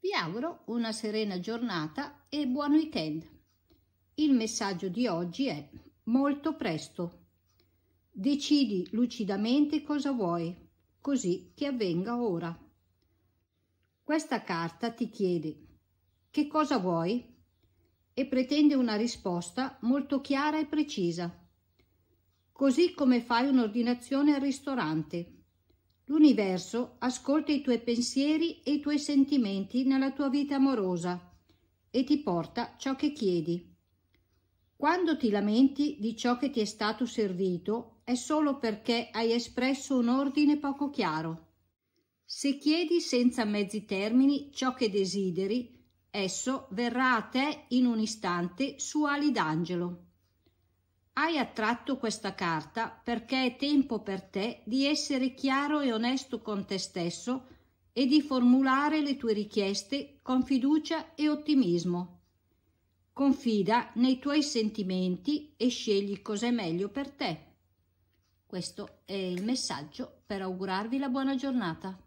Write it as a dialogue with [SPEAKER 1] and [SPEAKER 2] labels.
[SPEAKER 1] Vi auguro una serena giornata e buon weekend. Il messaggio di oggi è molto presto. Decidi lucidamente cosa vuoi, così che avvenga ora. Questa carta ti chiede che cosa vuoi e pretende una risposta molto chiara e precisa, così come fai un'ordinazione al ristorante. L'universo ascolta i tuoi pensieri e i tuoi sentimenti nella tua vita amorosa e ti porta ciò che chiedi. Quando ti lamenti di ciò che ti è stato servito è solo perché hai espresso un ordine poco chiaro. Se chiedi senza mezzi termini ciò che desideri, esso verrà a te in un istante su ali d'angelo. Hai attratto questa carta perché è tempo per te di essere chiaro e onesto con te stesso e di formulare le tue richieste con fiducia e ottimismo. Confida nei tuoi sentimenti e scegli cos'è meglio per te. Questo è il messaggio per augurarvi la buona giornata.